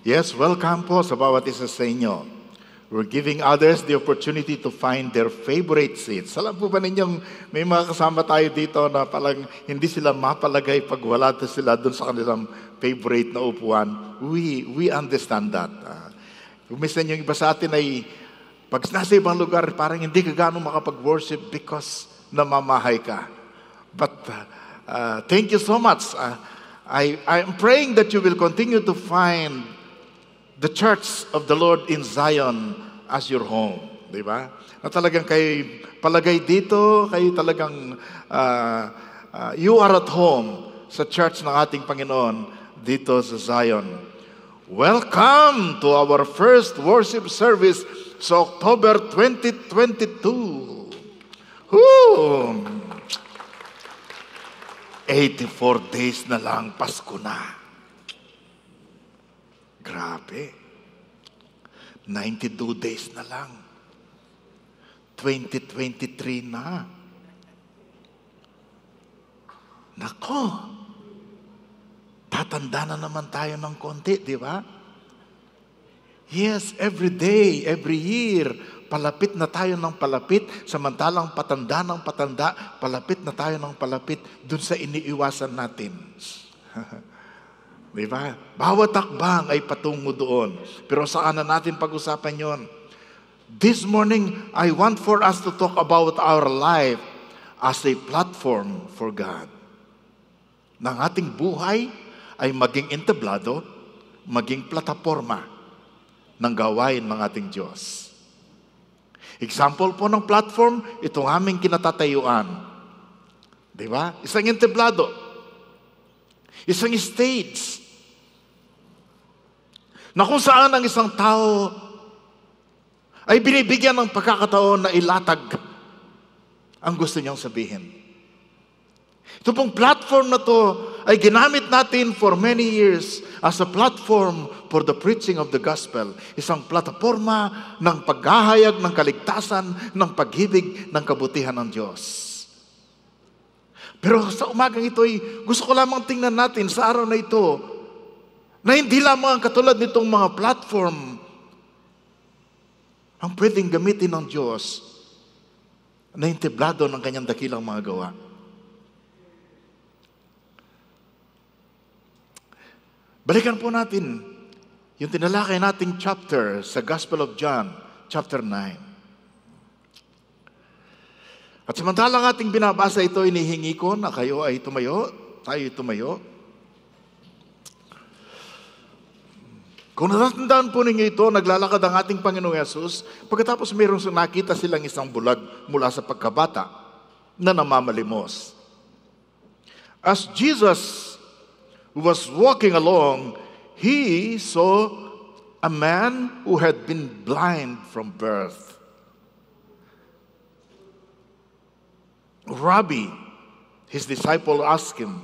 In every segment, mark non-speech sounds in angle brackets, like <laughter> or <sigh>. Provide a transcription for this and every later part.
Yes, welcome po sa bawat isa sa inyo. We're giving others the opportunity to find their favorite seats. Alam po ba ninyong may mga kasama tayo dito na palang hindi sila mapalagay pag wala sila doon sa kanilang favorite na upuan? We, we understand that. Uh, ah, Umisan yung iba sa atin ay pag nasa ibang lugar, parang hindi ka gano'ng makapag-worship because namamahay ka. But uh, uh, thank you so much. Uh, I, I'm praying that you will continue to find the church of the Lord in Zion as your home. Di ba? Na talagang kay palagay dito, kayo talagang uh, uh, you are at home sa church ng ating Panginoon dito sa Zion. Welcome to our first worship service sa October 2022. Woo! 84 days na lang, Pasko na. Grabe. 92 days na lang. 2023 na. Nako, tatanda na naman tayo ng konti, di ba? Yes, every day, every year, palapit na tayo ng palapit, samantalang patanda ng patanda, palapit na tayo ng palapit dun sa iniiwasan natin. <laughs> Di ba? Bawat takbang ay patungo doon. Pero saan na natin pag-usapan yon? This morning, I want for us to talk about our life as a platform for God. Nang ating buhay ay maging entablado, maging plataforma ng gawain ng ating Diyos. Example po ng platform, itong aming kinatatayuan. Di ba? Isang entablado. Isang stage na kung saan ang isang tao ay binibigyan ng pagkakataon na ilatag ang gusto niyang sabihin. Ito pong platform na to ay ginamit natin for many years as a platform for the preaching of the gospel. Isang plataforma ng paghahayag ng kaligtasan, ng pag ng kabutihan ng Diyos. Pero sa umagang ito ay gusto ko lamang tingnan natin sa araw na ito na hindi lamang katulad nitong mga platform ang pwedeng gamitin ng Diyos na intiblado ng kanyang dakilang mga gawa. Balikan po natin yung tinalakay nating chapter sa Gospel of John, chapter 9. At samantalang ating binabasa ito, inihingi ko na kayo ay tumayo, tayo tumayo. Kung natatandaan po ninyo ito, naglalakad ang ating Panginoong Yesus, pagkatapos mayroong nakita silang isang bulag mula sa pagkabata na namamalimos. As Jesus was walking along, he saw a man who had been blind from birth. Rabbi, his disciple, asked him,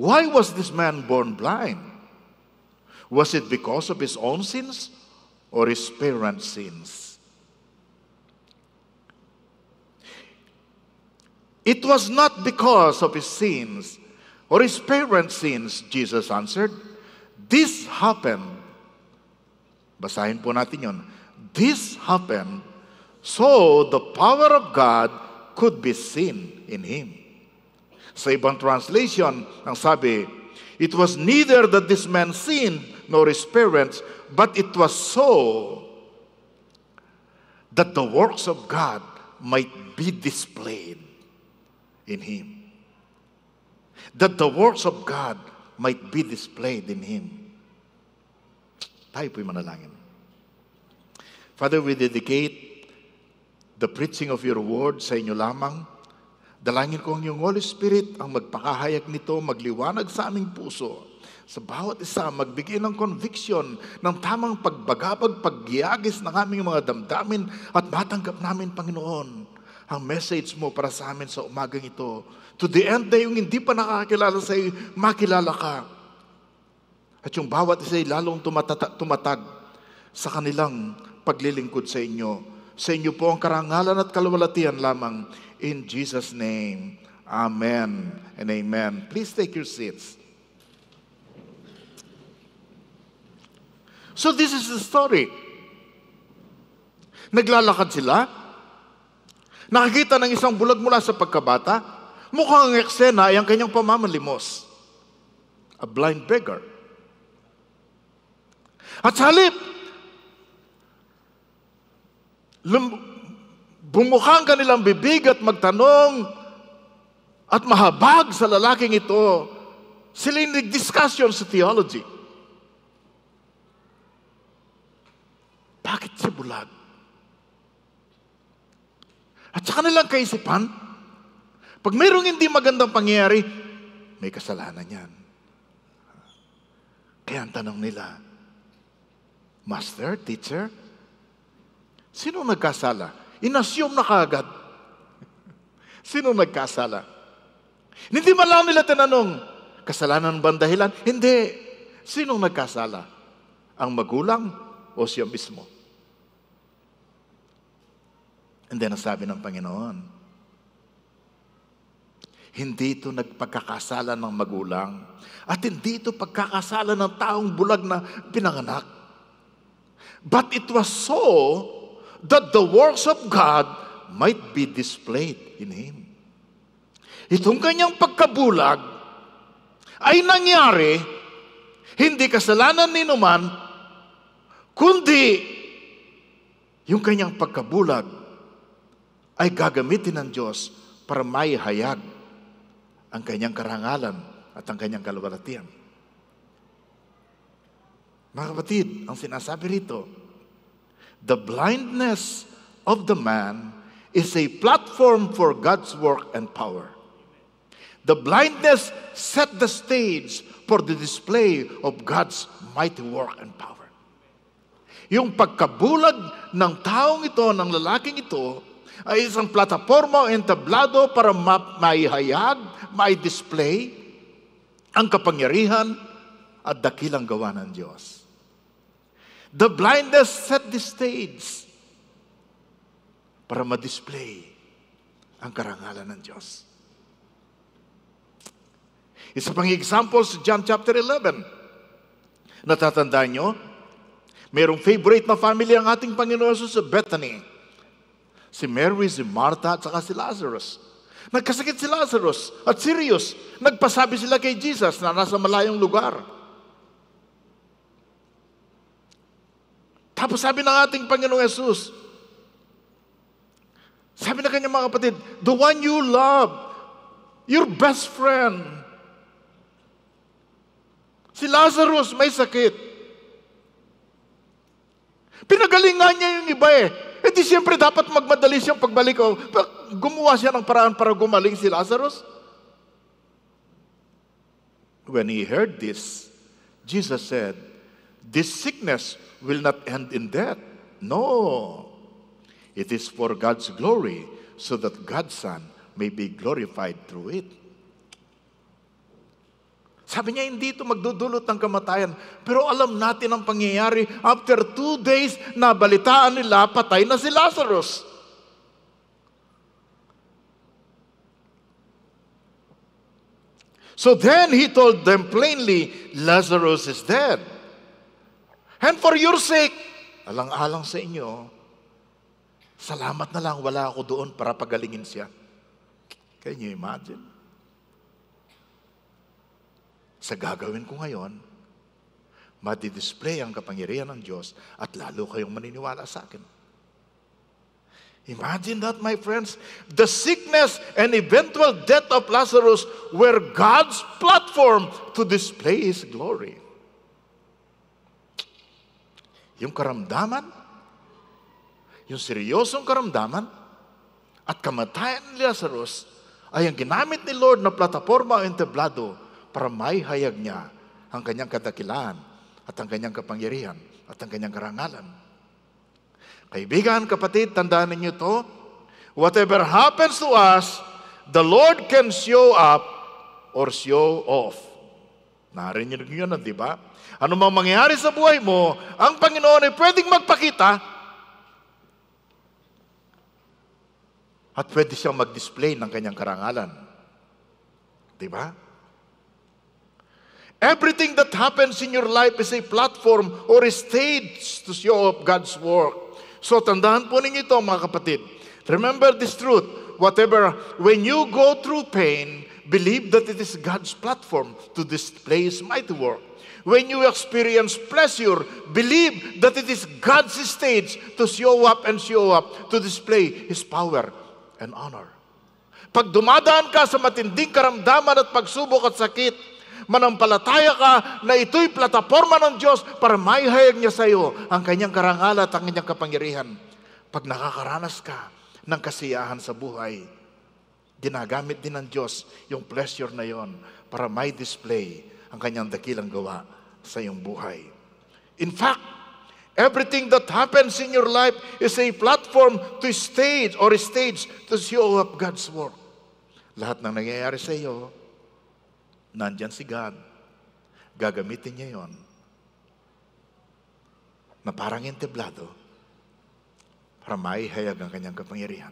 Why was this man born blind? Was it because of his own sins or his parents' sins? It was not because of his sins or his parents' sins, Jesus answered. This happened. Basahin po natin yon. This happened so the power of God could be seen in him. Sa ibang translation, ang sabi, It was neither that this man sinned, nor his parents, but it was so that the works of God might be displayed in him. That the works of God might be displayed in him. Tayo po'y manalangin. Father, we dedicate the preaching of your word sa inyo lamang. Dalangin ko ang iyong Holy Spirit ang magpakahayag nito, magliwanag sa aming puso sa bawat isa, magbigay ng conviction ng tamang pagbagabag, pagyagis ng aming mga damdamin at matanggap namin, Panginoon, ang message mo para sa amin sa umagang ito. To the end na yung hindi pa nakakilala sa iyo, makilala ka. At yung bawat isa ay lalong tumatata- tumatag sa kanilang paglilingkod sa inyo. Sa inyo po ang karangalan at kalwalatian lamang. In Jesus' name, Amen and Amen. Please take your seats. So this is the story. Naglalakad sila. Nakakita ng isang bulag mula sa pagkabata. Mukhang ang eksena ay ang kanyang pamamalimos. A blind beggar. At sa halip, lum- bumukha ang kanilang bibig at magtanong at mahabag sa lalaking ito. Sila yung nag-discussion sa theology. bakit si bulag? At sa kanilang kaisipan, pag mayroong hindi magandang pangyayari, may kasalanan yan. Kaya ang tanong nila, Master, teacher, sino nagkasala? Inassume na kaagad. <laughs> sino nagkasala? Hindi man lang nila tinanong, kasalanan ba ang dahilan? Hindi. Sino nagkasala? Ang magulang o siya mismo? And then, ang sabi ng Panginoon, hindi ito nagpagkakasala ng magulang at hindi ito pagkakasala ng taong bulag na pinanganak. But it was so that the works of God might be displayed in him. Itong kanyang pagkabulag ay nangyari hindi kasalanan ni naman, kundi yung kanyang pagkabulag ay gagamitin ng Diyos para may hayag ang kanyang karangalan at ang kanyang kaluwalhatian. Mga kapatid, ang sinasabi rito, the blindness of the man is a platform for God's work and power. The blindness set the stage for the display of God's mighty work and power. Yung pagkabulag ng taong ito, ng lalaking ito, ay isang plataforma o entablado para ma- maihayag, mai-display ang kapangyarihan at dakilang gawa ng Diyos. The blindness set the stage para ma-display ang karangalan ng Diyos. Isa pang example sa John chapter 11. Natatandaan nyo, mayroong favorite na family ang ating Panginoon sa Bethany si Mary, si Martha, at saka si Lazarus. Nagkasakit si Lazarus at serious. Nagpasabi sila kay Jesus na nasa malayong lugar. Tapos sabi ng ating Panginoong Yesus, sabi na kanya mga kapatid, the one you love, your best friend, si Lazarus may sakit. Pinagalingan niya yung iba eh. E di siyempre dapat magmadali siyang pagbalik. O, oh. gumawa siya ng paraan para gumaling si Lazarus. When he heard this, Jesus said, This sickness will not end in death. No. It is for God's glory, so that God's Son may be glorified through it. Sabi niya, hindi ito magdudulot ng kamatayan. Pero alam natin ang pangyayari. After two days, nabalitaan nila, patay na si Lazarus. So then he told them plainly, Lazarus is dead. And for your sake, alang-alang sa inyo, salamat na lang wala ako doon para pagalingin siya. Can you imagine? sa gagawin ko ngayon, madidisplay ang kapangyarihan ng Diyos at lalo kayong maniniwala sa akin. Imagine that, my friends. The sickness and eventual death of Lazarus were God's platform to display His glory. Yung karamdaman, yung seryosong karamdaman, at kamatayan ni Lazarus ay ang ginamit ni Lord na plataforma o entablado para may hayag niya ang kanyang kadakilaan at ang kanyang kapangyarihan at ang kanyang karangalan. Kaibigan, kapatid, tandaan ninyo to. Whatever happens to us, the Lord can show up or show off. Narinig niyo na, di ba? Ano mang mangyari sa buhay mo, ang Panginoon ay pwedeng magpakita at pwede siyang mag-display ng kanyang karangalan. Di ba? Everything that happens in your life is a platform or a stage to show up God's work. So tandaan po ninyo ito mga kapatid. Remember this truth. Whatever, when you go through pain, believe that it is God's platform to display His mighty work. When you experience pleasure, believe that it is God's stage to show up and show up to display His power and honor. Pag dumadaan ka sa matinding karamdaman at pagsubok at sakit, manampalataya ka na ito'y plataforma ng Diyos para maihayag niya sa iyo ang kanyang karangal at ang kanyang kapangyarihan. Pag nakakaranas ka ng kasiyahan sa buhay, ginagamit din ng Diyos yung pleasure na yon para may display ang kanyang dakilang gawa sa iyong buhay. In fact, everything that happens in your life is a platform to stage or stage to show up God's work. Lahat ng nangyayari sa iyo, Nandyan si God. Gagamitin niya yon na parang enteblado para maihayag ang kanyang kapangyarihan.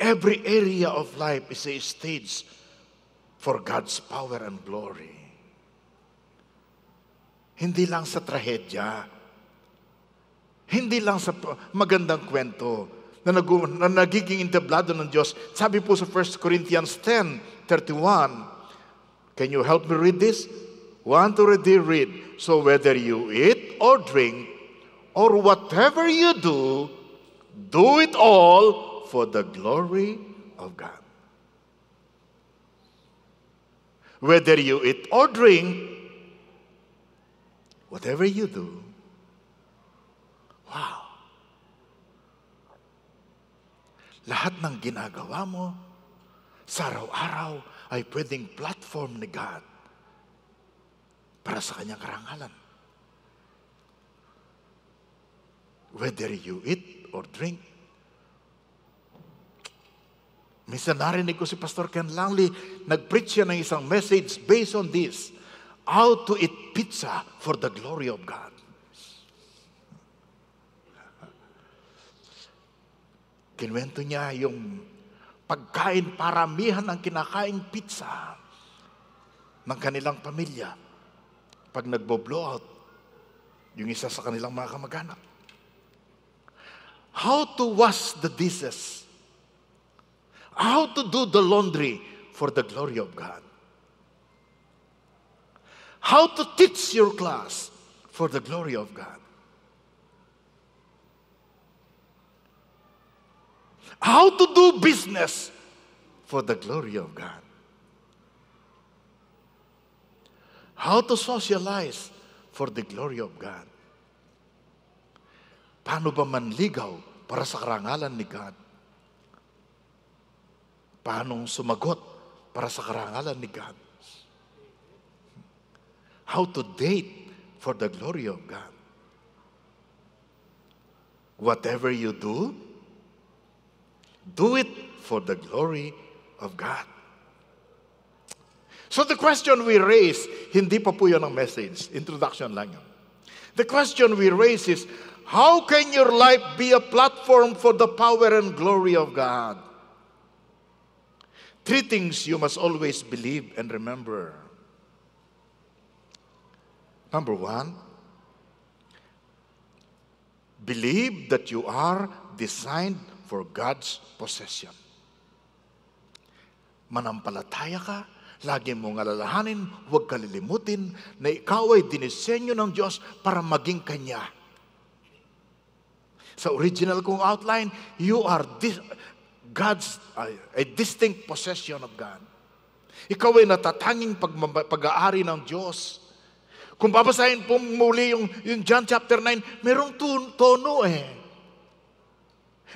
Every area of life is a stage for God's power and glory. Hindi lang sa trahedya, hindi lang sa magandang kwento, na, nag- na nagiging entablado ng Diyos. Sabi po sa 1 Corinthians 10:31. Can you help me read this? Want to read, read. So whether you eat or drink or whatever you do, do it all for the glory of God. Whether you eat or drink, whatever you do, wow. Lahat ng ginagawa mo, sa araw-araw ay pwedeng platform ni God para sa kanyang karangalan. Whether you eat or drink, Minsan narinig ko si Pastor Ken Langley, nag-preach siya ng isang message based on this, How to eat pizza for the glory of God. Kinwento niya yung pagkain, paramihan ang kinakain pizza ng kanilang pamilya. Pag nagbo-blowout, yung isa sa kanilang mga kamag-anak. How to wash the dishes. How to do the laundry for the glory of God. How to teach your class for the glory of God. how to do business for the glory of God. How to socialize for the glory of God. Paano ba manligaw para sa karangalan ni God? Paano sumagot para sa karangalan ni God? How to date for the glory of God? Whatever you do, Do it for the glory of God. So the question we raise, hindi pa po yun ang message. Introduction lang yun. The question we raise is, how can your life be a platform for the power and glory of God? Three things you must always believe and remember. Number one, believe that you are designed for God's possession. Manampalataya ka, lagi mong alalahanin, huwag kalilimutin na ikaw ay dinisenyo ng Diyos para maging Kanya. Sa original kong outline, you are this, God's, uh, a distinct possession of God. Ikaw ay natatanging pag, aari ng Diyos. Kung babasahin po muli yung, yung John chapter 9, merong tono eh.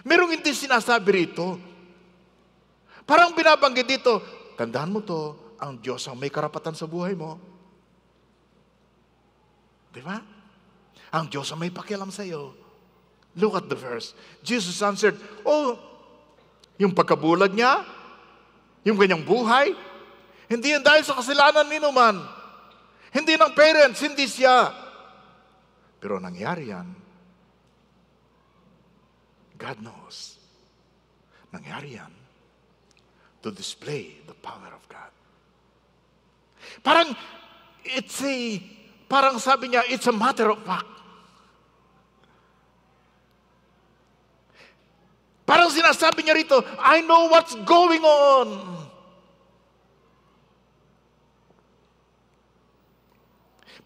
Merong hindi sinasabi rito. Parang binabanggit dito, tandaan mo to, ang Diyos ang may karapatan sa buhay mo. Di ba? Ang Diyos ang may pakialam sa iyo. Look at the verse. Jesus answered, Oh, yung pagkabulag niya, yung kanyang buhay, hindi yan dahil sa kasalanan ni naman. Hindi ng parents, hindi siya. Pero nangyari yan God knows. Nangyari yan to display the power of God. Parang, it's a, parang sabi niya, it's a matter of fact. Parang sinasabi niya rito, I know what's going on.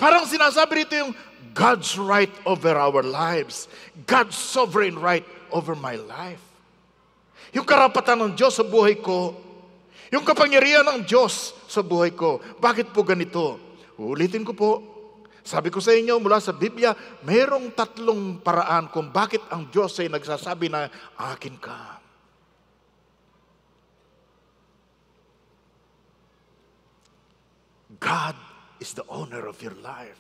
Parang sinasabi rito yung God's right over our lives, God's sovereign right over my life. Yung karapatan ng Diyos sa buhay ko, yung kapangyarihan ng Diyos sa buhay ko. Bakit po ganito? Ulitin ko po. Sabi ko sa inyo mula sa Biblia, mayroong tatlong paraan kung bakit ang Diyos ay nagsasabi na akin ka. God is the owner of your life.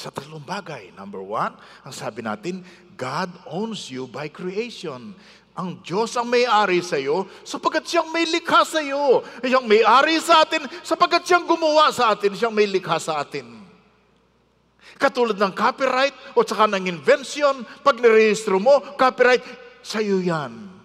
Sa tatlong bagay. Number one, ang sabi natin, God owns you by creation. Ang Diyos ang may-ari sa iyo sapagkat siyang may likha sa iyo. Siyang may-ari sa atin sapagkat siyang gumawa sa atin. Siyang may likha sa atin. Katulad ng copyright o saka ng invention, pag nirehistro mo, copyright, sa iyo yan.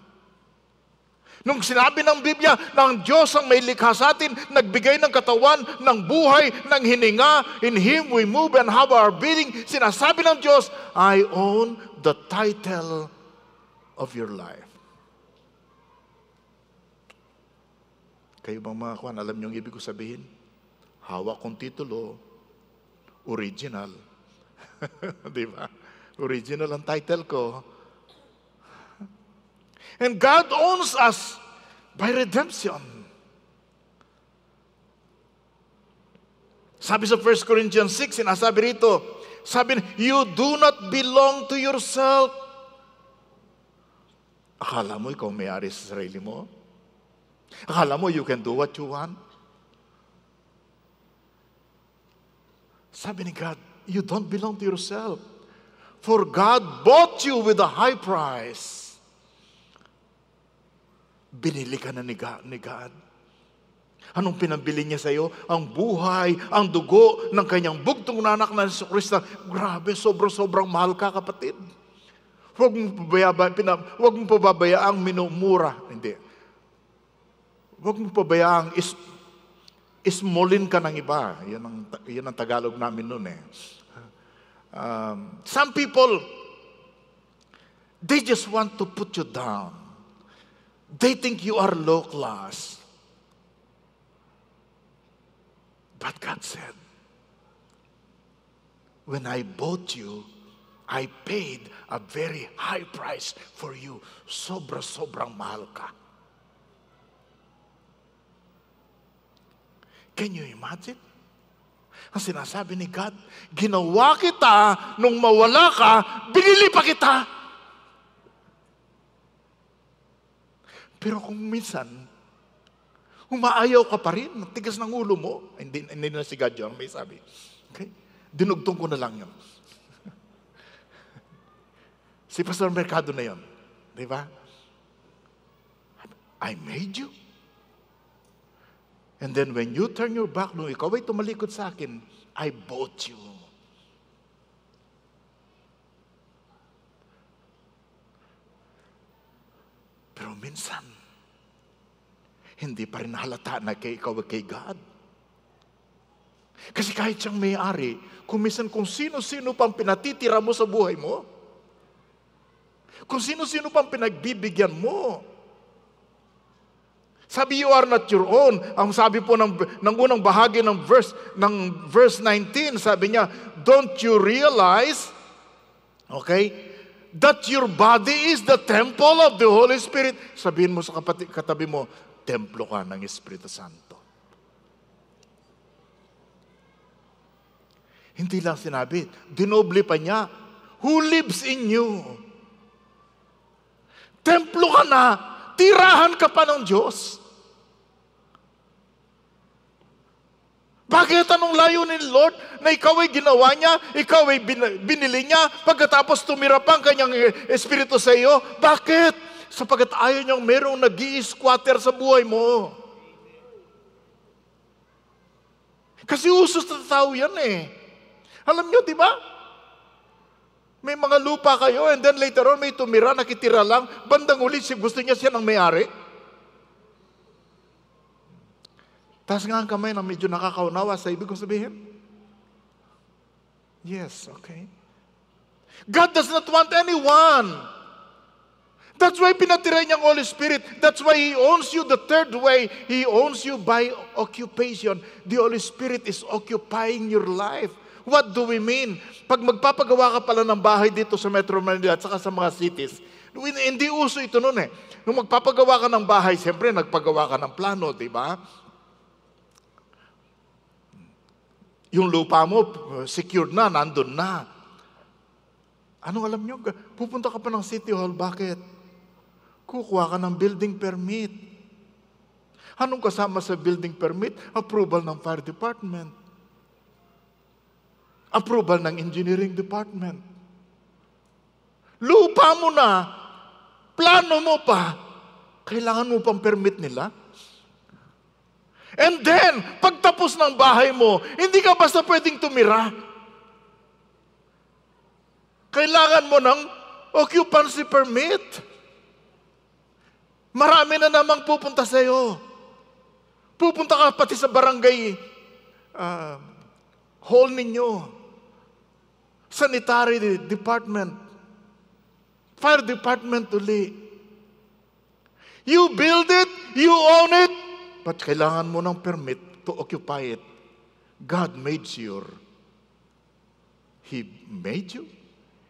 Nung sinabi ng Biblia na ang Diyos ang may likha sa atin, nagbigay ng katawan, ng buhay, ng hininga, in Him we move and have our being, sinasabi ng Diyos, I own the title of your life. Kayo bang mga kwan, alam niyo ang ibig ko sabihin? Hawak kong titulo, original. <laughs> Di ba? Original ang title ko And God owns us by redemption. Sabi sa 1 Corinthians 6, sinasabi rito, sabi, you do not belong to yourself. Akala mo ikaw may-ari sa sarili mo? Akala mo you can do what you want? Sabi ni God, you don't belong to yourself. For God bought you with a high price. Binili ka na ni God. Anong pinabili niya sa iyo? Ang buhay, ang dugo ng kanyang bugtong nanak na si Kristo. Grabe, sobrang-sobrang mahal ka, kapatid. Huwag mong pabayaban, pinab, huwag mong pababayaang minumura. Hindi. Huwag mong pabayaang is, ismolin ka ng iba. Yan ang, yan ang Tagalog namin noon eh. Um, some people, they just want to put you down. They think you are low class. But God said, When I bought you, I paid a very high price for you. Sobra sobrang mahal ka. Can you imagine? Ang sinasabi ni God, ginawa kita nung mawala ka, binili pa kita. Pero kung minsan, umaayaw ka pa rin, tigas ng ulo mo, hindi, hindi na si God yun, may sabi. Okay? Dinugtong ko na lang yun. <laughs> si Pastor Mercado na yun. Di ba? I made you. And then when you turn your back, nung ikaw ay tumalikod sa akin, I bought you. minsan, hindi pa rin halata na kay ikaw at kay God. Kasi kahit siyang may-ari, kung minsan kung sino-sino pang pinatitira mo sa buhay mo, kung sino-sino pang pinagbibigyan mo, sabi, you are not your own. Ang sabi po ng, ng unang bahagi ng verse, ng verse 19, sabi niya, don't you realize, okay, that your body is the temple of the Holy Spirit. Sabihin mo sa kapatid, katabi mo, templo ka ng Espiritu Santo. Hindi lang sinabi, dinobli pa niya, who lives in you? Templo ka na, tirahan ka pa ng Diyos. Bakit anong layunin, Lord, na ikaw ay ginawa niya, ikaw ay binili niya, pagkatapos tumira pa ang kanyang e, espiritu sa iyo? Bakit? Sapagat ayaw niyang merong nag squatter sa buhay mo. Kasi usos na tao yan eh. Alam niyo, di ba? May mga lupa kayo and then later on may tumira, nakitira lang, bandang ulit, gusto niya siya ng may-ari. Tas nga ang kamay na medyo nakakaunawa sa ibig kong sabihin. Yes, okay. God does not want anyone. That's why pinatira niya ang Holy Spirit. That's why He owns you the third way. He owns you by occupation. The Holy Spirit is occupying your life. What do we mean? Pag magpapagawa ka pala ng bahay dito sa Metro Manila at saka sa mga cities, hindi uso ito noon eh. Nung magpapagawa ka ng bahay, siyempre nagpagawa ka ng plano, di ba? Yung lupa mo, uh, secured na, nandun na. Anong alam nyo? Pupunta ka pa ng City Hall, bakit? Kukuha ka ng building permit. Anong kasama sa building permit? Approval ng fire department. Approval ng engineering department. Lupa mo na, plano mo pa, kailangan mo pang permit nila? And then, pagtapos ng bahay mo, hindi ka basta pwedeng tumira. Kailangan mo ng occupancy permit. Marami na namang pupunta sa iyo. Pupunta ka pati sa barangay uh, hall ninyo, sanitary department, fire department uli. You build it, you own it, But kailangan mo ng permit to occupy it. God made you. He made you.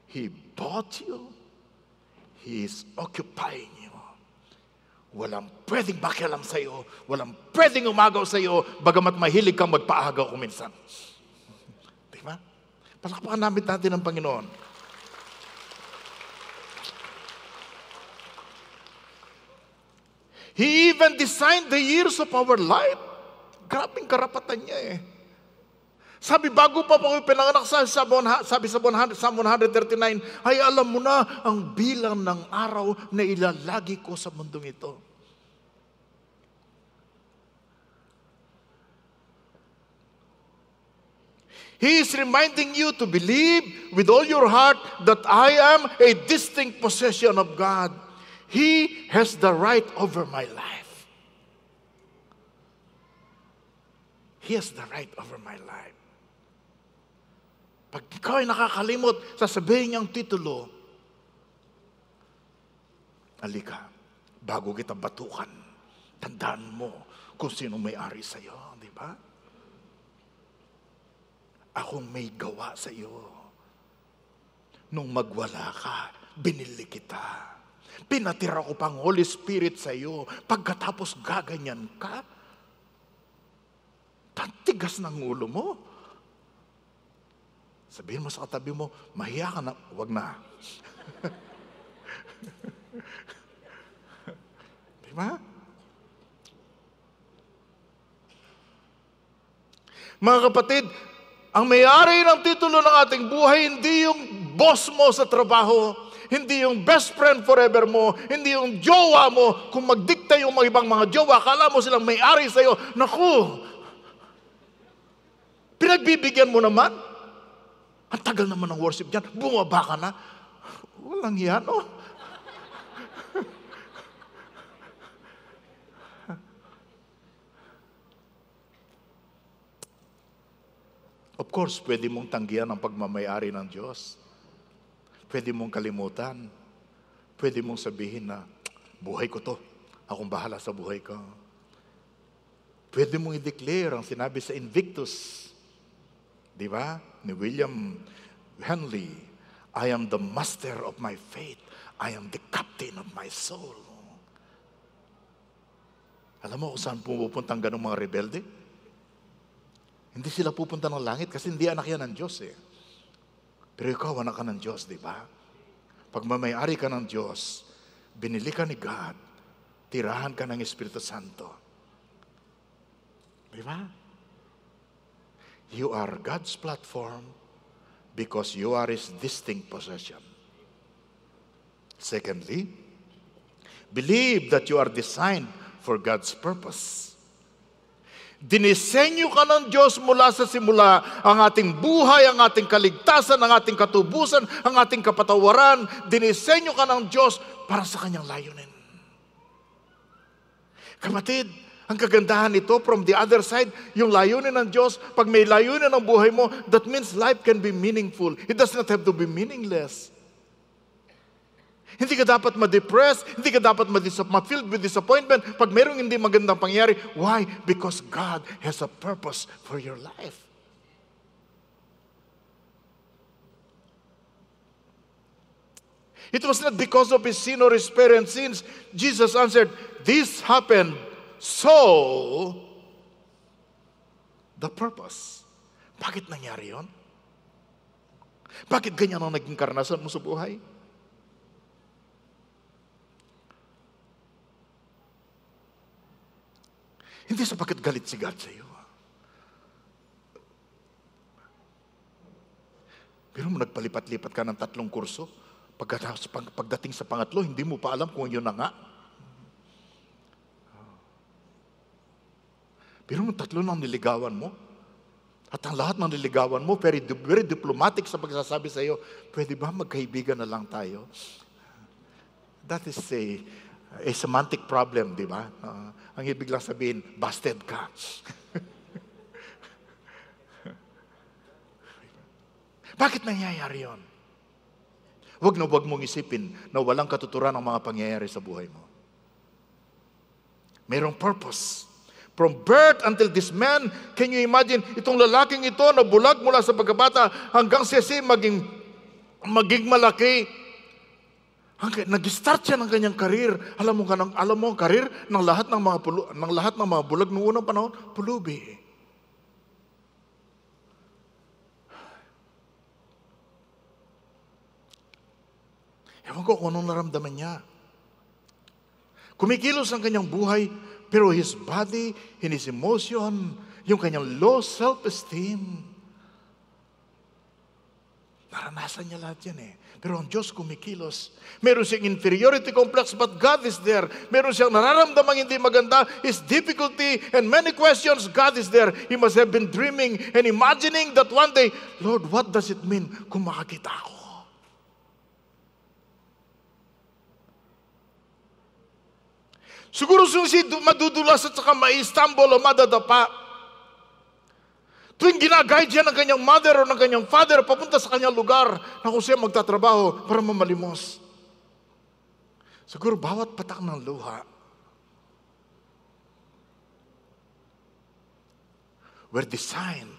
He bought you. He is occupying you. Walang pwedeng makialam sa iyo. Walang pwedeng umagaw sa iyo, bagamat mahilig kang magpaagaw kuminsan. Di ba? Palakpakan namin natin ng Panginoon. He even designed the years of our life. Grabing karapatan niya eh. Sabi, bago pa ako pinanganak sa, sa, sabi sa Psalm 139, ay alam mo na ang bilang ng araw na ilalagi ko sa mundong ito. He is reminding you to believe with all your heart that I am a distinct possession of God. He has the right over my life. He has the right over my life. Pag ikaw ay nakakalimot, sasabihin niyang titulo, Alika, bago kita batukan, tandaan mo kung sino may-ari sa iyo, di ba? Ako may gawa sa iyo. Nung magwala ka, binili kita Pinatira ko pang Holy Spirit sa iyo. Pagkatapos gaganyan ka, tantigas ng ulo mo. Sabihin mo sa katabi mo, mahiya ka na, wag na. <laughs> Di ba? Mga kapatid, ang may-ari ng titulo ng ating buhay, hindi yung boss mo sa trabaho, hindi yung best friend forever mo, hindi yung jowa mo, kung magdikta yung mga ibang mga jowa, akala mo silang may-ari sa'yo, naku, pinagbibigyan mo naman. Ang tagal naman ng worship dyan, bumaba ka na. Walang yan, oh. <laughs> Of course, pwede mong tanggihan ang pagmamayari ng Diyos. Pwede mong kalimutan. Pwede mong sabihin na, buhay ko to. Akong bahala sa buhay ko. Pwede mong i-declare ang sinabi sa Invictus. Di ba? Ni William Henley. I am the master of my faith. I am the captain of my soul. Alam mo kung saan pumupunta ang ganong mga rebelde? Hindi sila pupunta ng langit kasi hindi anak yan ng Diyos eh. Pero ikaw, anak ka ng Diyos, di ba? Pag mamayari ka ng Diyos, binili ka ni God, tirahan ka ng Espiritu Santo. Di ba? You are God's platform because you are His distinct possession. Secondly, believe that you are designed for God's purpose. Dinisenyo ka ng Diyos mula sa simula ang ating buhay, ang ating kaligtasan, ang ating katubusan, ang ating kapatawaran. Dinisenyo ka ng Diyos para sa kanyang layunin. Kapatid, ang kagandahan nito from the other side, yung layunin ng Diyos, pag may layunin ng buhay mo, that means life can be meaningful. It does not have to be meaningless. Hindi ka dapat ma-depress, hindi ka dapat ma-filled with disappointment pag merong hindi magandang pangyari. Why? Because God has a purpose for your life. It was not because of his sin or his parents' sins. Jesus answered, This happened so the purpose. Bakit nangyari yon? Bakit ganyan ang naging karanasan mo sa buhay? Hindi sapagkat galit si God sa iyo. Pero mo nagpalipat-lipat ka ng tatlong kurso, pagdating sa pangatlo, hindi mo pa alam kung yun na nga. Pero yung tatlo na niligawan mo, at ang lahat ng niligawan mo, very, very diplomatic sa pagsasabi sa iyo, pwede ba magkaibigan na lang tayo? That is say, a eh, semantic problem, di ba? Uh, ang ibig lang sabihin, busted ka. <laughs> Bakit nangyayari yon? Huwag na huwag mong isipin na walang katuturan ang mga pangyayari sa buhay mo. Mayroong purpose. From birth until this man, can you imagine, itong lalaking ito na bulag mula sa pagkabata hanggang siya maging, maging malaki, Hanggang nag-start siya ng kanyang karir. Alam mo kanang alam mo ang karir ng lahat ng mga pulo, ng lahat ng mga bulag noong unang panahon, pulubi. Ewan ko kung anong naramdaman niya. Kumikilos ang kanyang buhay, pero his body in his emotion, yung kanyang low self-esteem, naranasan niya lahat yan eh. Pero ang Diyos kumikilos. Meron siyang inferiority complex, but God is there. Meron siyang nararamdamang hindi maganda, his difficulty, and many questions, God is there. He must have been dreaming and imagining that one day, Lord, what does it mean kung makakita ako? Siguro si madudulas at saka ma-stumble o madadapa. Tuwing ginagayad niya ng kanyang mother o ng kanyang father papunta sa kanyang lugar na kung siya magtatrabaho para mamalimos. Siguro bawat patak ng luha, were designed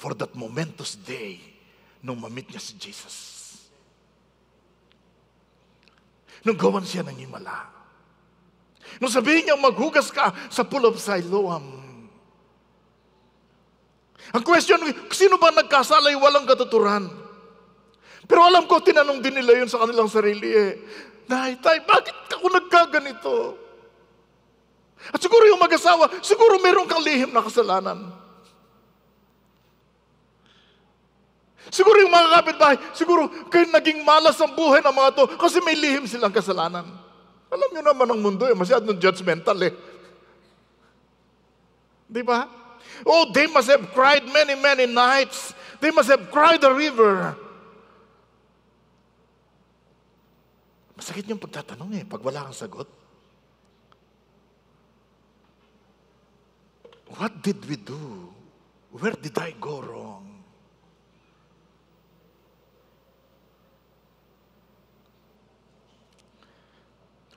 for that momentous day nung mamit niya si Jesus. Nung gawan siya ng himala. Nung sabihin niya, maghugas ka sa pool of Siloam. Ang question, sino ba nagkasalay walang katuturan? Pero alam ko, tinanong din nila yun sa kanilang sarili eh. Nay, tay, bakit ako nagkaganito? At siguro yung mag-asawa, siguro meron kang lihim na kasalanan. Siguro yung mga kapitbahay, siguro kayo naging malas ang buhay ng mga to kasi may lihim silang kasalanan. Alam nyo naman ang mundo eh, masyadong judgmental eh. Di ba? Oh, they must have cried many, many nights. They must have cried the river. Masakit yung pagtatanong eh, pag wala kang sagot. What did we do? Where did I go wrong?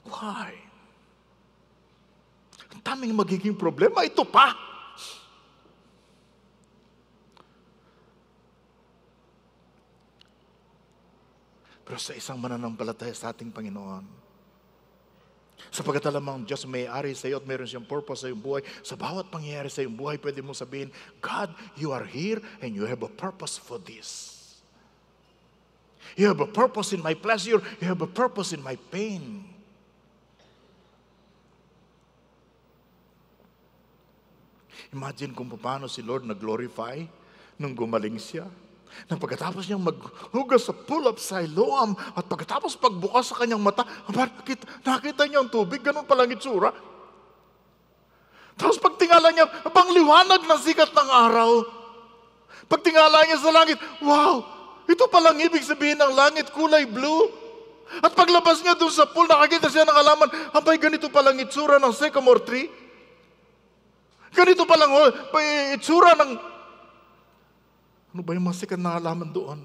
Why? Ang daming magiging problema, ito pa. pero sa isang mananampalataya sa ating Panginoon. Sapagat alam ang Diyos may-ari sa iyo at mayroon siyang purpose sa iyong buhay, sa bawat pangyayari sa iyong buhay, pwede mong sabihin, God, you are here and you have a purpose for this. You have a purpose in my pleasure. You have a purpose in my pain. Imagine kung paano si Lord nag-glorify nung gumaling siya nang pagkatapos niyang maghugas sa pull-up sa Siloam, at pagkatapos pagbukas sa kanyang mata, nakita, nakita niya ang tubig, ganun palang itsura. Tapos pagtingala niya, abang liwanag na sikat ng araw. Pagtingala niya sa langit, wow, ito palang ibig sabihin ng langit, kulay blue. At paglabas niya doon sa pool, nakakita siya ng alaman, abay, ganito palang itsura ng sycamore tree. Ganito palang oh, itsura ng ano ba yung mga sikat na halaman doon?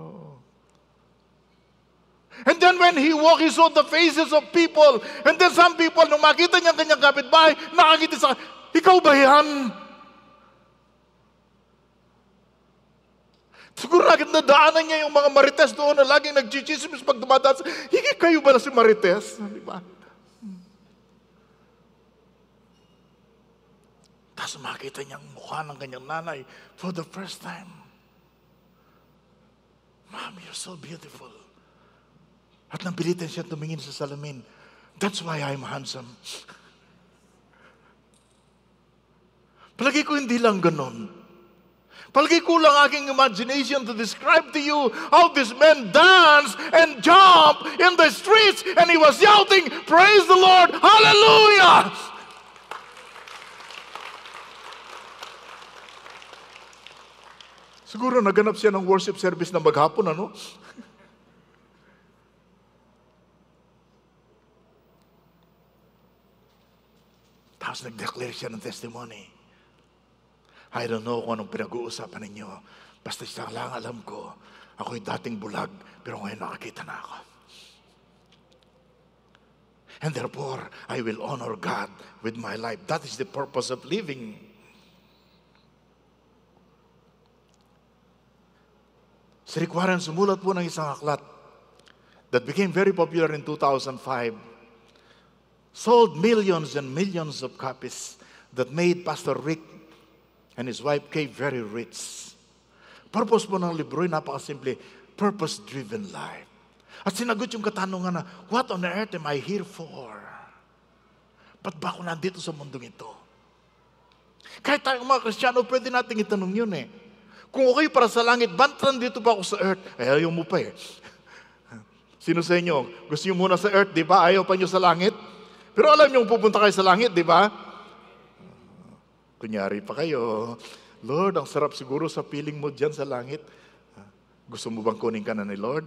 Oo. And then when he walked, he saw the faces of people. And then some people, nung makita niya ang kanyang kapitbahay, nakakita sa, ikaw ba yan? Siguro agad nadaanan niya yung mga marites doon na laging nagchichismis pag dumadaas. Hige kayo ba na si marites? Di ba? Tapos ah, makita niya ang mukha ng kanyang nanay for the first time. Mom, you're so beautiful. At siya tumingin sa salamin. That's why I'm handsome. Palagi ko hindi lang ganun. Palagi ko lang aking imagination to describe to you how this man danced and jumped in the streets and he was yelling, Praise the Lord! Hallelujah! Siguro naganap siya ng worship service na maghapon, ano? <laughs> Tapos nag-declare siya ng testimony. I don't know kung anong pinag-uusapan ninyo. Basta isa lang alam ko, ako'y dating bulag, pero ngayon nakakita na ako. And therefore, I will honor God with my life. That is the purpose of living. Si Rick Warren sumulat po ng isang aklat that became very popular in 2005. Sold millions and millions of copies that made Pastor Rick and his wife Kay very rich. Purpose po ng libro ay napakasimple, purpose-driven life. At sinagot yung katanungan na, what on earth am I here for? Ba't ba ako nandito sa mundong ito? Kahit tayong mga Kristiyano, pwede natin itanong yun eh. Kung okay para sa langit, bantran dito pa ako sa earth. Eh, ayaw mo pa eh. Sino sa inyo? Gusto nyo muna sa earth, di ba? Ayaw pa nyo sa langit? Pero alam nyo pupunta kayo sa langit, di ba? Kunyari pa kayo. Lord, ang sarap siguro sa piling mo dyan sa langit. Gusto mo bang kunin ka na ni Lord?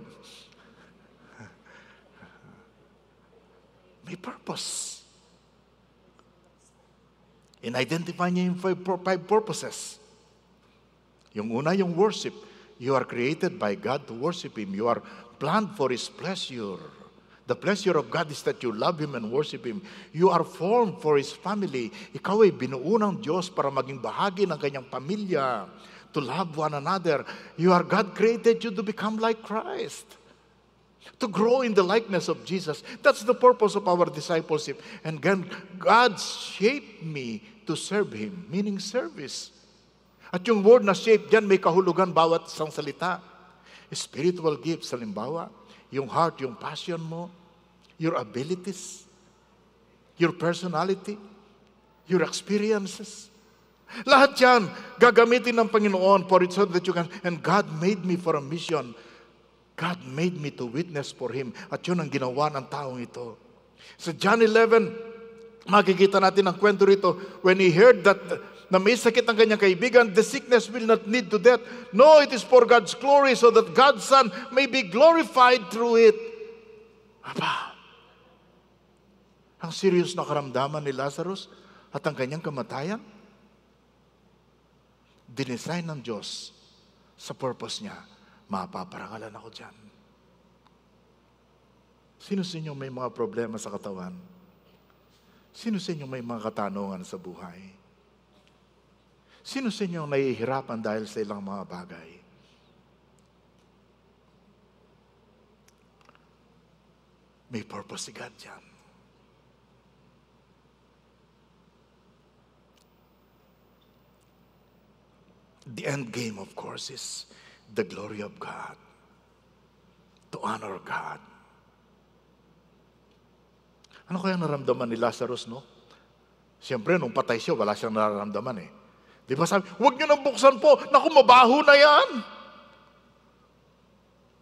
May purpose. In identify niya yung five, five purposes. Yung una, yung worship. You are created by God to worship Him. You are planned for His pleasure. The pleasure of God is that you love Him and worship Him. You are formed for His family. Ikaw ay binuo ng Diyos para maging bahagi ng kanyang pamilya. To love one another. You are God created you to become like Christ. To grow in the likeness of Jesus. That's the purpose of our discipleship. And God shaped me to serve Him, meaning service. At yung word na shape, dyan may kahulugan bawat isang salita. Spiritual gifts, halimbawa, yung heart, yung passion mo, your abilities, your personality, your experiences. Lahat yan, gagamitin ng Panginoon for it so that you can, and God made me for a mission. God made me to witness for Him. At yun ang ginawa ng taong ito. Sa John 11, makikita natin ang kwento rito, when he heard that na may sakit ang kanyang kaibigan, the sickness will not lead to death. No, it is for God's glory so that God's Son may be glorified through it. Aba, ang serious na karamdaman ni Lazarus at ang kanyang kamatayan, dinesign ng Diyos sa purpose niya, mapaparangalan ako dyan. Sino sa inyo may mga problema sa katawan? Sino sa inyo may mga katanungan sa buhay? Sino sa inyong nahihirapan dahil sa ilang mga bagay? May purpose si God dyan. The end game, of course, is the glory of God, to honor God. Ano kaya naramdaman ni Lazarus, no? Siyempre, nung patay siya, wala siyang nararamdaman eh. Di ba sabi, huwag nyo nang buksan po. Naku, mabaho na yan.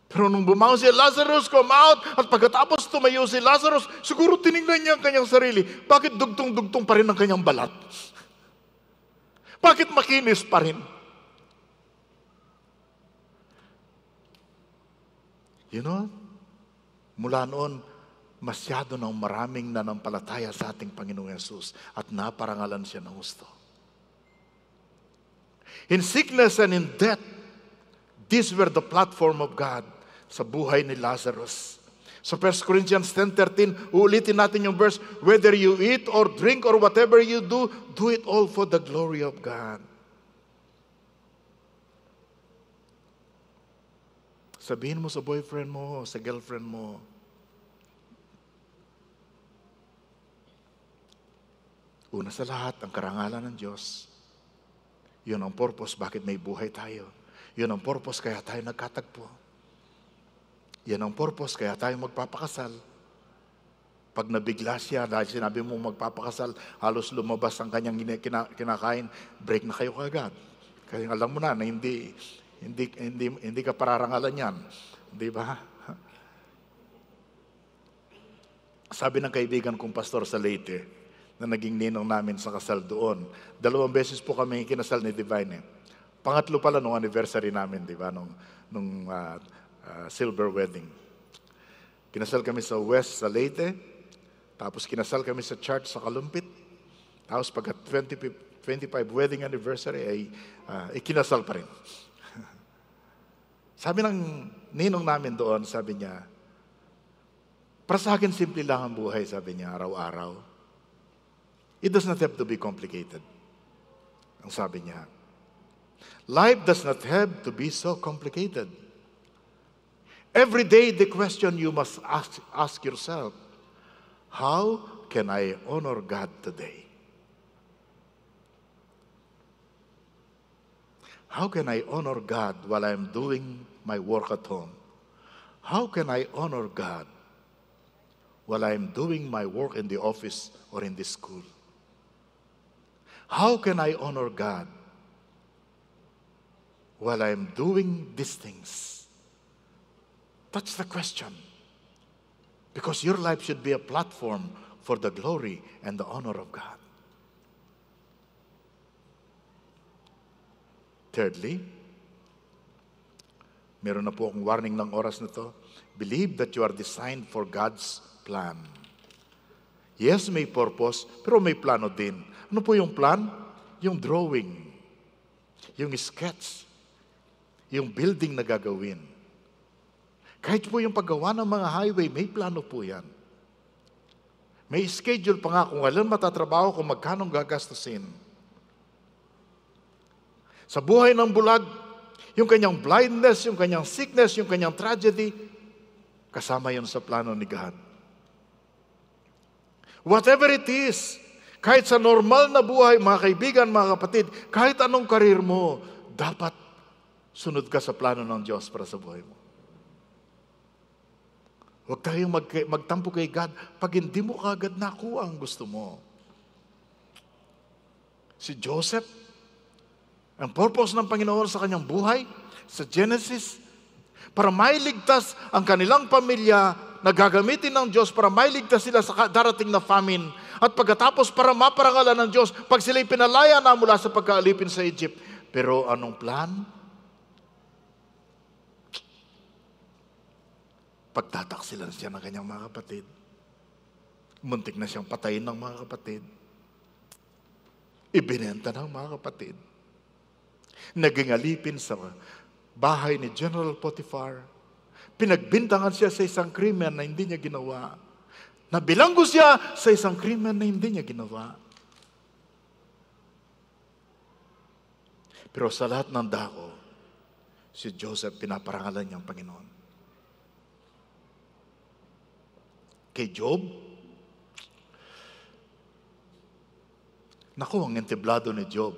Pero nung bumangon si Lazarus, come out, at pagkatapos tumayo si Lazarus, siguro tiningnan niya ang kanyang sarili. Bakit dugtong-dugtong pa rin ang kanyang balat? Bakit makinis pa rin? You know, mula noon, masyado ng maraming nanampalataya sa ating Panginoong Yesus at naparangalan siya ng gusto. In sickness and in death, these were the platform of God sa buhay ni Lazarus. Sa so 1 Corinthians 10.13, uulitin natin yung verse, Whether you eat or drink or whatever you do, do it all for the glory of God. Sabihin mo sa boyfriend mo, sa girlfriend mo, Una sa lahat, ang karangalan ng Diyos. Yun ang purpose bakit may buhay tayo. Yun ang purpose kaya tayo nagkatagpo. Yan ang purpose kaya tayo magpapakasal. Pag nabigla siya dahil sinabi mo magpapakasal, halos lumabas ang kanyang kinakain, break na kayo kagad. Kasi alam mo na na hindi, hindi, hindi, hindi ka pararangalan yan. Di ba? <laughs> Sabi ng kaibigan kong pastor sa Leyte, na naging ninong namin sa kasal doon. Dalawang beses po kami kinasal ni Divine. Eh. Pangatlo pala nung anniversary namin, di ba, nung, nung uh, uh, silver wedding. Kinasal kami sa West, sa Leyte. Tapos kinasal kami sa church sa Kalumpit. Tapos pagka 25, 25 wedding anniversary, ay uh, ikinasal pa rin. <laughs> sabi ng ninong namin doon, sabi niya, para sa akin, simple lang ang buhay, sabi niya, araw-araw. It does not have to be complicated. Ang sabi niya. Life does not have to be so complicated. Every day, the question you must ask, ask yourself how can I honor God today? How can I honor God while I'm doing my work at home? How can I honor God while I'm doing my work in the office or in the school? How can I honor God while I'm doing these things? That's the question. Because your life should be a platform for the glory and the honor of God. Thirdly, meron na po akong warning ng oras na to. Believe that you are designed for God's plan. Yes, may purpose, pero may plano din. Ano po yung plan? Yung drawing, yung sketch, yung building na gagawin. Kahit po yung paggawa ng mga highway, may plano po yan. May schedule pa nga kung alam matatrabaho, kung magkano gagastusin. Sa buhay ng bulag, yung kanyang blindness, yung kanyang sickness, yung kanyang tragedy, kasama yon sa plano ni God. Whatever it is, kahit sa normal na buhay, mga kaibigan, mga kapatid, kahit anong karir mo, dapat sunod ka sa plano ng Diyos para sa buhay mo. Huwag tayong mag, magtampo kay God pag hindi mo kagad nakuha ang gusto mo. Si Joseph, ang purpose ng Panginoon sa kanyang buhay, sa Genesis, para mailigtas ang kanilang pamilya na gagamitin ng Diyos para mailigtas sila sa darating na famine at pagkatapos para maparangalan ng Diyos, pag sila'y pinalaya na mula sa pagkaalipin sa Egypt. Pero anong plan? Pagtataksilan siya ng kanyang mga kapatid. Muntik na siyang patayin ng mga kapatid. Ibinenta ng mga kapatid. Naging alipin sa bahay ni General Potiphar. Pinagbintangan siya sa isang krimen na hindi niya ginawa. Nabilanggo siya sa isang krimen na hindi niya ginawa. Pero sa lahat ng dako, si Joseph pinaparangalan niya ang Panginoon. Kay Job, naku, ang entiblado ni Job.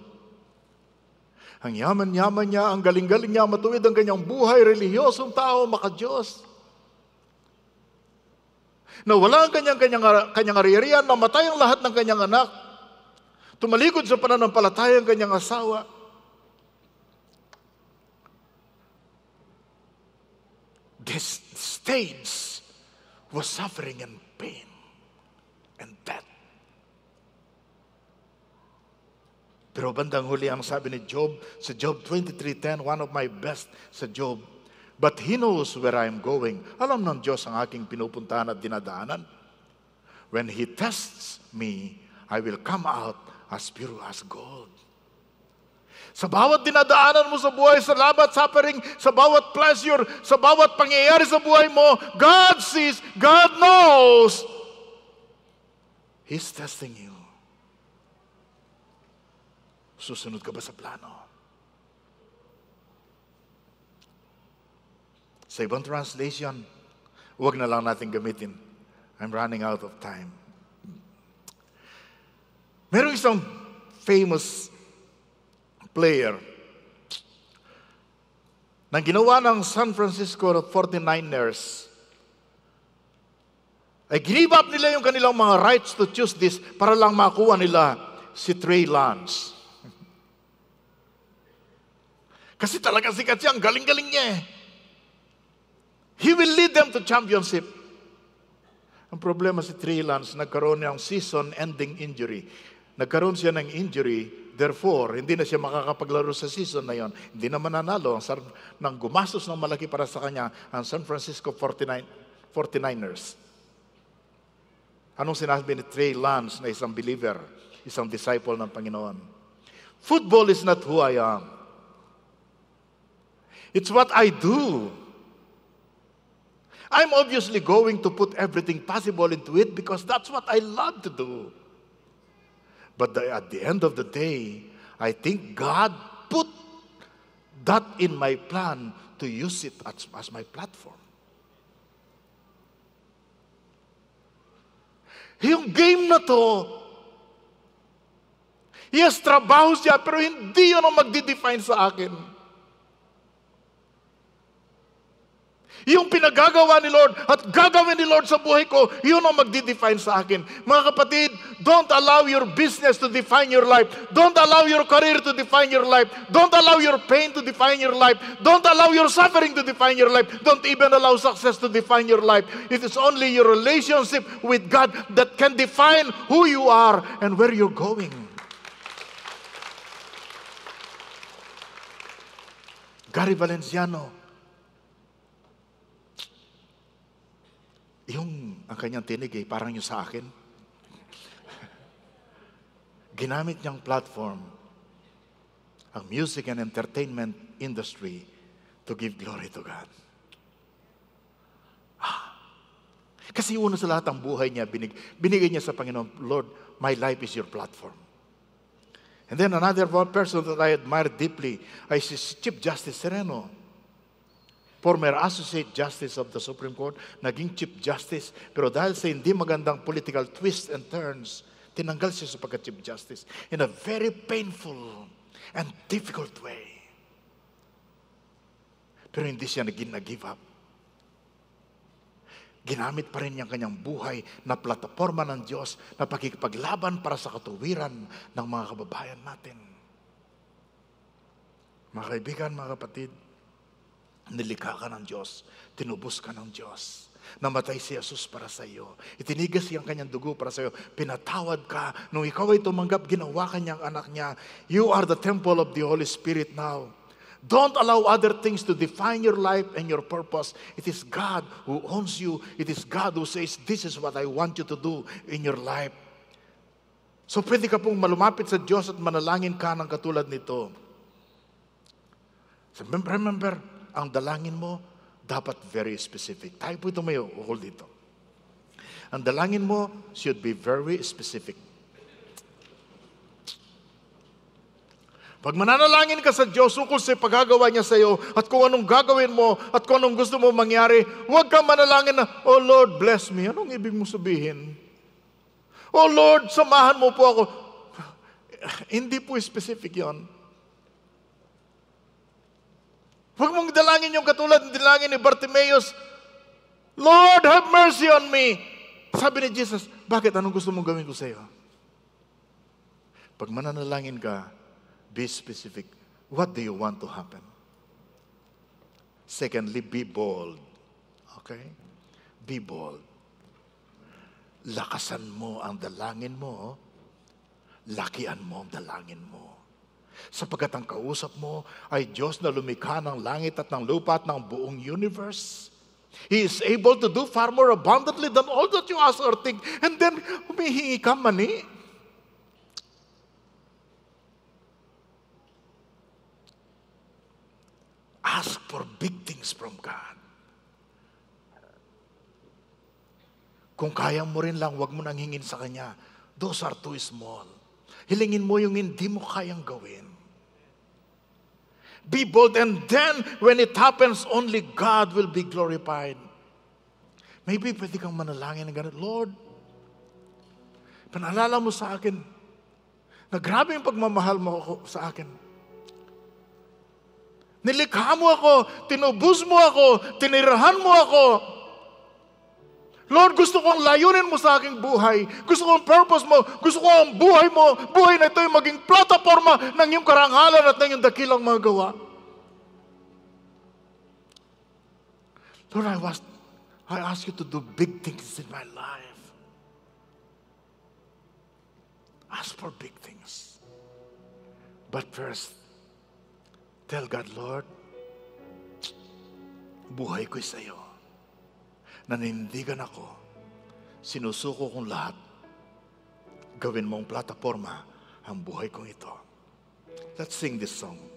Ang yaman-yaman niya, ang galing-galing niya, matuwid ang kanyang buhay, relihiyosong tao, maka makadiyos na wala ang kanyang, kanyang, kanyang ari-arian, namatay ang lahat ng kanyang anak, tumalikod sa pananampalataya ang kanyang asawa. This stains was suffering and pain and death. Pero bandang huli ang sabi ni Job sa Job 23.10, one of my best sa Job But He knows where I am going. Alam ng Diyos ang aking pinupuntahan at dinadaanan. When He tests me, I will come out as pure as gold. Sa bawat dinadaanan mo sa buhay, sa labat suffering, sa bawat pleasure, sa bawat pangyayari sa buhay mo, God sees, God knows. He's testing you. Susunod ka ba sa plano? Sa ibang translation, huwag na lang natin gamitin. I'm running out of time. Merong isang famous player na ginawa ng San Francisco 49ers ay give up nila yung kanilang mga rights to choose this para lang makuha nila si Trey Lance. <laughs> Kasi talaga sikat siya, ang galing-galing niya eh. He will lead them to championship. Ang problema si Trey Lance, nagkaroon niya ang season-ending injury. Nagkaroon siya ng injury, therefore, hindi na siya makakapaglaro sa season na yon. Hindi na mananalo ang San, nang gumastos ng malaki para sa kanya ang San Francisco 49, 49ers. Anong sinabi ni Trey Lance na isang believer, isang disciple ng Panginoon? Football is not who I am. It's what I do. I'm obviously going to put everything possible into it because that's what I love to do. But the, at the end of the day, I think God put that in my plan to use it as, as my platform. Yung game na to, yes, trabaho siya, pero hindi yun ang magdidefine sa akin. Yung pinagagawa ni Lord at gagawin ni Lord sa buhay ko, yun ang magde define sa akin. Mga kapatid, don't allow your business to define your life. Don't allow your career to define your life. Don't allow your pain to define your life. Don't allow your suffering to define your life. Don't even allow success to define your life. It is only your relationship with God that can define who you are and where you're going. Gary Valenciano, Yung ang kanyang tinig eh, parang yung sa akin. Ginamit niyang platform ang music and entertainment industry to give glory to God. Ah. Kasi una sa lahat ang buhay niya, binig, binigay niya sa Panginoon, Lord, my life is your platform. And then another one person that I admire deeply is Chief Justice Sereno former Associate Justice of the Supreme Court, naging Chief Justice, pero dahil sa hindi magandang political twists and turns, tinanggal siya sa pagka Chief Justice in a very painful and difficult way. Pero hindi siya naging nag-give up. Ginamit pa rin niya kanyang buhay na plataforma ng Diyos na pakikipaglaban para sa katuwiran ng mga kababayan natin. Mga kaibigan, mga kapatid, Nilikha ka ng Diyos. Tinubos ka ng Diyos. Namatay si Jesus para sa iyo. Itinigas niya ang kanyang dugo para sa iyo. Pinatawad ka. Nung ikaw ay tumanggap, ginawa ka ang anak niya. You are the temple of the Holy Spirit now. Don't allow other things to define your life and your purpose. It is God who owns you. It is God who says, this is what I want you to do in your life. So pwede ka pong malumapit sa Diyos at manalangin ka ng katulad nito. remember, remember, ang dalangin mo dapat very specific. Tayo po may hold dito. Ang dalangin mo should be very specific. Pag mananalangin ka sa Diyos ukol sa paggagawa niya sa iyo at kung anong gagawin mo at kung anong gusto mo mangyari, huwag kang manalangin na, Oh Lord, bless me. Anong ibig mo sabihin? Oh Lord, samahan mo po ako. <laughs> Hindi po specific yon. Huwag mong dalangin yung katulad ng dalangin ni Bartimaeus. Lord, have mercy on me. Sabi ni Jesus, bakit? Anong gusto mong gawin ko sa iyo? Pag mananalangin ka, be specific. What do you want to happen? Secondly, be bold. Okay? Be bold. Lakasan mo ang dalangin mo, lakian mo ang dalangin mo. Sapagat ang kausap mo ay Diyos na lumikha ng langit at ng lupa at ng buong universe. He is able to do far more abundantly than all that you ask or think. And then, humihingi ka mani. Ask for big things from God. Kung kaya mo rin lang, wag mo nang hingin sa Kanya. Those are too small. Hilingin mo yung hindi mo kayang gawin. Be bold. And then, when it happens, only God will be glorified. Maybe pwede kang manalangin ng ganit, Lord, panalala mo sa akin na grabe yung pagmamahal mo ako sa akin. Nilikha mo ako, tinubos mo ako, tinirahan mo ako, Lord, gusto kong layunin mo sa aking buhay. Gusto kong purpose mo. Gusto ko ang buhay mo. Buhay na ito ay maging plataforma ng iyong karangalan at ng iyong dakilang mga gawa. Lord, I, was, I ask you to do big things in my life. Ask for big things. But first, tell God, Lord, buhay ko sa iyo nanindigan ako, sinusuko kong lahat. Gawin mong plataforma ang buhay kong ito. Let's sing this song.